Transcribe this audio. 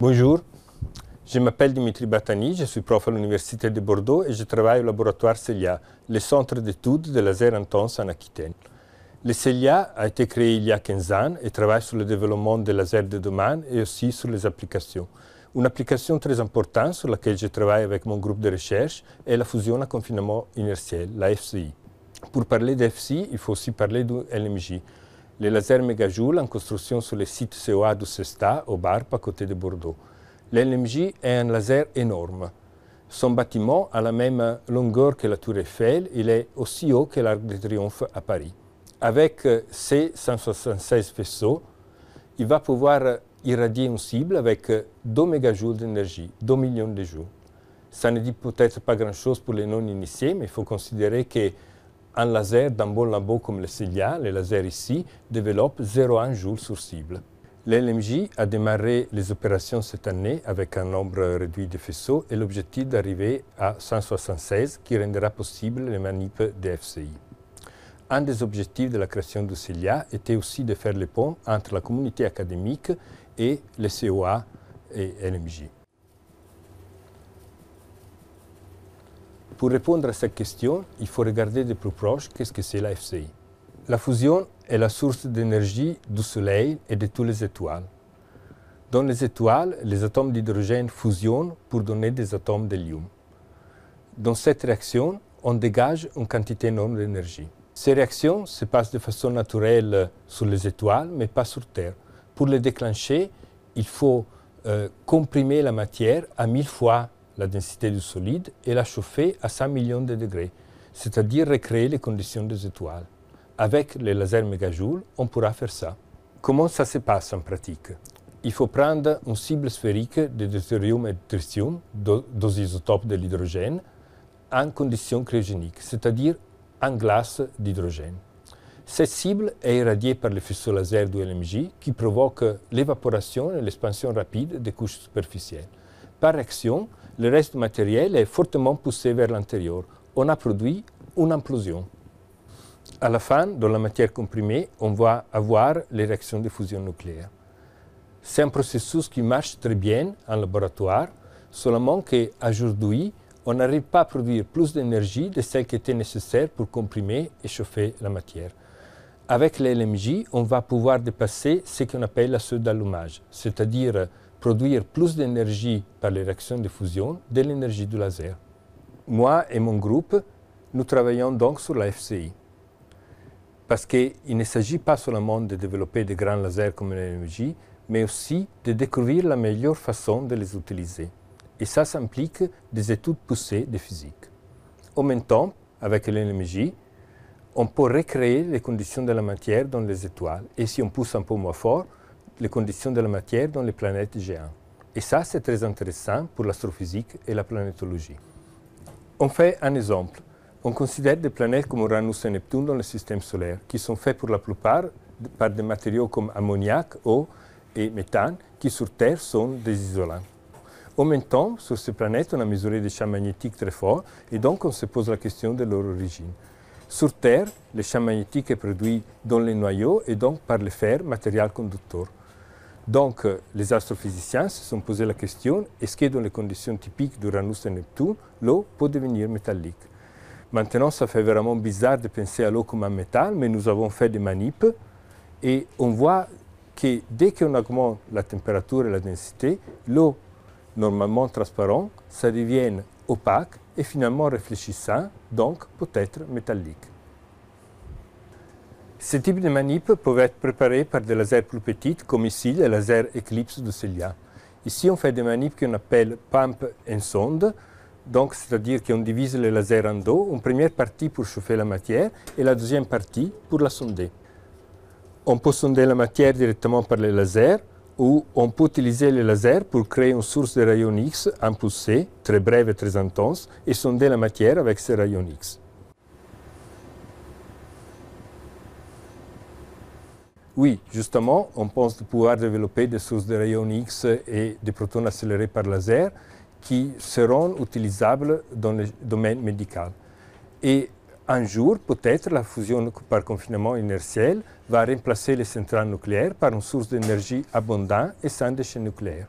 Bonjour, je m'appelle Dimitri Batani, je suis prof à l'Université de Bordeaux et je travaille au laboratoire CELIA, le centre d'études de laser intense en Aquitaine. Le CELIA a été créé il y a 15 ans et travaille sur le développement de lasers de demain et aussi sur les applications. Une application très importante sur laquelle je travaille avec mon groupe de recherche est la fusion à confinement inertiel, la FCI. Pour parler d'FCI, il faut aussi parler de LMJ les lasers mégajoules en construction sur le site COA de Sesta, au Barp, à côté de Bordeaux. L'LMJ est un laser énorme. Son bâtiment a la même longueur que la Tour Eiffel, il est aussi haut que l'Arc de Triomphe à Paris. Avec ses 176 faisceaux, il va pouvoir irradier une cible avec 2 mégajoules d'énergie, 2 millions de joules. Ça ne dit peut-être pas grand-chose pour les non-initiés, mais il faut considérer que un laser d'un bon labo comme le CELIA, le laser ici, développe 0,1 joule sur cible. L'LMJ a démarré les opérations cette année avec un nombre réduit de faisceaux et l'objectif d'arriver à 176 qui rendra possible les manipes des FCI. Un des objectifs de la création du CELIA était aussi de faire le pont entre la communauté académique et les COA et LMJ. Pour répondre à cette question, il faut regarder de plus proche qu'est-ce que c'est la FCI. La fusion est la source d'énergie du Soleil et de toutes les étoiles. Dans les étoiles, les atomes d'hydrogène fusionnent pour donner des atomes d'hélium. Dans cette réaction, on dégage une quantité énorme d'énergie. Ces réactions se passent de façon naturelle sur les étoiles, mais pas sur Terre. Pour les déclencher, il faut euh, comprimer la matière à mille fois la densité du solide, et la chauffer à 100 millions de degrés, c'est-à-dire recréer les conditions des étoiles. Avec les lasers mégajoules, on pourra faire ça. Comment ça se passe en pratique Il faut prendre une cible sphérique de deutérium et de tritium, deux isotopes de l'hydrogène, en condition cryogéniques, c'est-à-dire en glace d'hydrogène. Cette cible est irradiée par le faisceau laser du LMJ qui provoque l'évaporation et l'expansion rapide des couches superficielles. Par réaction, le reste du matériel est fortement poussé vers l'intérieur. On a produit une implosion. À la fin, dans la matière comprimée, on va avoir les réactions de fusion nucléaire. C'est un processus qui marche très bien en laboratoire, seulement qu'aujourd'hui, on n'arrive pas à produire plus d'énergie de celle qui était nécessaire pour comprimer et chauffer la matière avec l'LMJ, on va pouvoir dépasser ce qu'on appelle la seuil d'allumage, c'est-à-dire produire plus d'énergie par les réactions de fusion de l'énergie du laser. Moi et mon groupe, nous travaillons donc sur la FCI. Parce qu'il ne s'agit pas seulement de développer des grands lasers comme l'LMJ, mais aussi de découvrir la meilleure façon de les utiliser. Et ça s'implique des études poussées de physique. En même temps, avec l'LMJ, on peut recréer les conditions de la matière dans les étoiles. Et si on pousse un peu moins fort, les conditions de la matière dans les planètes géantes. Et ça, c'est très intéressant pour l'astrophysique et la planétologie. On fait un exemple. On considère des planètes comme Uranus et Neptune dans le système solaire, qui sont faites pour la plupart par des matériaux comme ammoniac, eau et méthane, qui sur Terre sont des isolants. En même temps, sur ces planètes, on a mesuré des champs magnétiques très forts, et donc on se pose la question de leur origine. Sur Terre, le champ magnétique est produit dans les noyaux et donc par le fer, matériel conducteur. Donc, euh, les astrophysiciens se sont posé la question est-ce que dans les conditions typiques d'Uranus et Neptune, l'eau peut devenir métallique Maintenant, ça fait vraiment bizarre de penser à l'eau comme un métal, mais nous avons fait des manips et on voit que dès qu'on augmente la température et la densité, l'eau normalement transparente, ça devient opaque et finalement réfléchissant, donc peut-être métallique. Ce type de manip peuvent être préparés par des lasers plus petits, comme ici le laser Eclipse de Celia. Ici, on fait des manips qu'on appelle pump and sonde, donc c'est-à-dire qu'on divise le laser en deux, une première partie pour chauffer la matière et la deuxième partie pour la sonder. On peut sonder la matière directement par le laser, où on peut utiliser les lasers pour créer une source de rayons X impulsée, très brève et très intense, et sonder la matière avec ces rayons X. Oui, justement, on pense pouvoir développer des sources de rayons X et des protons accélérés par laser qui seront utilisables dans le domaine médical un jour, peut-être, la fusion par confinement inertiel va remplacer les centrales nucléaires par une source d'énergie abondante et sans déchets nucléaires.